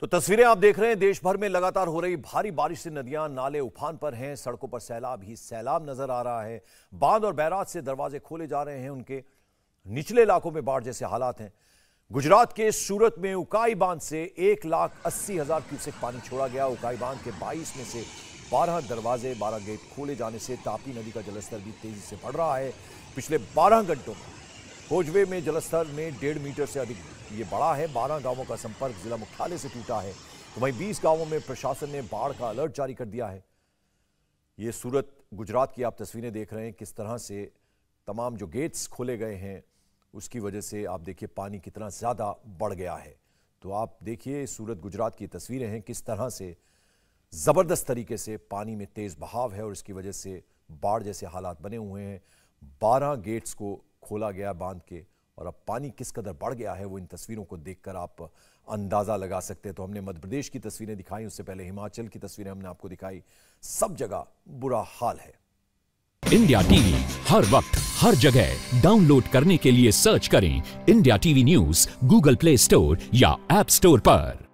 तो तस्वीरें आप देख रहे हैं देश भर में लगातार हो रही भारी बारिश से नदियां नाले उफान पर हैं सड़कों पर सैलाब ही सैलाब नजर आ रहा है बांध और बैराज से दरवाजे खोले जा रहे हैं उनके निचले इलाकों में बाढ़ जैसे हालात हैं गुजरात के सूरत में उकाई बांध से एक लाख अस्सी हजार क्यूसेक पानी छोड़ा गया उकाई बांध के बाईस में से बारह दरवाजे बारह गेट खोले जाने से तापी नदी का जलस्तर भी तेजी से बढ़ रहा है पिछले बारह घंटों में कोजवे में जलस्तर में डेढ़ मीटर से अधिक ये बड़ा है बारह गांवों का संपर्क जिला मुख्यालय से टूटा है तो वहीं बीस गांवों में प्रशासन ने बाढ़ का अलर्ट जारी कर दिया है ये सूरत गुजरात की आप तस्वीरें देख रहे हैं किस तरह से तमाम जो गेट्स खोले गए हैं उसकी वजह से आप देखिए पानी कितना ज़्यादा बढ़ गया है तो आप देखिए सूरत गुजरात की तस्वीरें हैं किस तरह से ज़बरदस्त तरीके से पानी में तेज़ बहाव है और इसकी वजह से बाढ़ जैसे हालात बने हुए हैं बारह गेट्स को खोला गया बांध के और अब पानी किस कदर बढ़ गया है वो इन तस्वीरों को देखकर आप अंदाज़ा लगा सकते हैं तो हमने मध्य प्रदेश की तस्वीरें दिखाई उससे पहले हिमाचल की तस्वीरें हमने आपको दिखाई सब जगह बुरा हाल है इंडिया टीवी हर वक्त हर जगह डाउनलोड करने के लिए सर्च करें India TV news Google Play Store या एप स्टोर पर